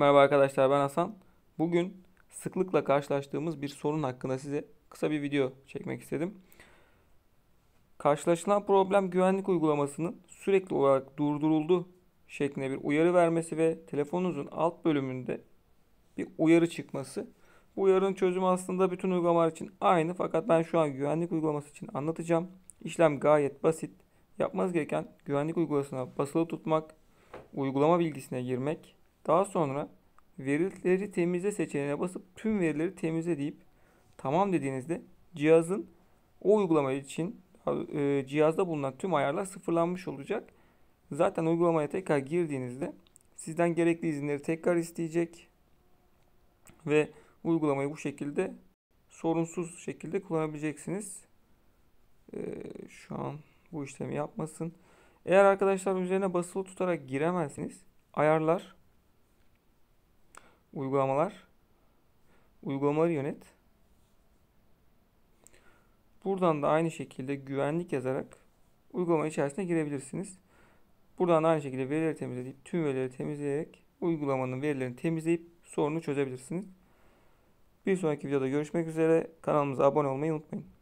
Merhaba arkadaşlar ben Hasan. Bugün sıklıkla karşılaştığımız bir sorun hakkında size kısa bir video çekmek istedim. Karşılaşılan problem güvenlik uygulamasının sürekli olarak durduruldu şeklinde bir uyarı vermesi ve telefonunuzun alt bölümünde bir uyarı çıkması. Bu uyarının çözümü aslında bütün uygulamalar için aynı fakat ben şu an güvenlik uygulaması için anlatacağım. İşlem gayet basit. Yapmanız gereken güvenlik uygulamasına basılı tutmak, uygulama bilgisine girmek daha sonra verileri temizle seçeneğine basıp tüm verileri temizle deyip tamam dediğinizde cihazın o uygulama için e, cihazda bulunan tüm ayarlar sıfırlanmış olacak. Zaten uygulamaya tekrar girdiğinizde sizden gerekli izinleri tekrar isteyecek ve uygulamayı bu şekilde sorunsuz şekilde kullanabileceksiniz. E, şu an bu işlemi yapmasın. Eğer arkadaşlar üzerine basılı tutarak giremezsiniz ayarlar uygulamalar, uygulamaları yönet. Buradan da aynı şekilde güvenlik yazarak uygulama içerisine girebilirsiniz. Buradan da aynı şekilde verileri temizleyip tüm verileri temizleyerek uygulamanın verilerini temizleyip sorunu çözebilirsiniz. Bir sonraki videoda görüşmek üzere. Kanalımıza abone olmayı unutmayın.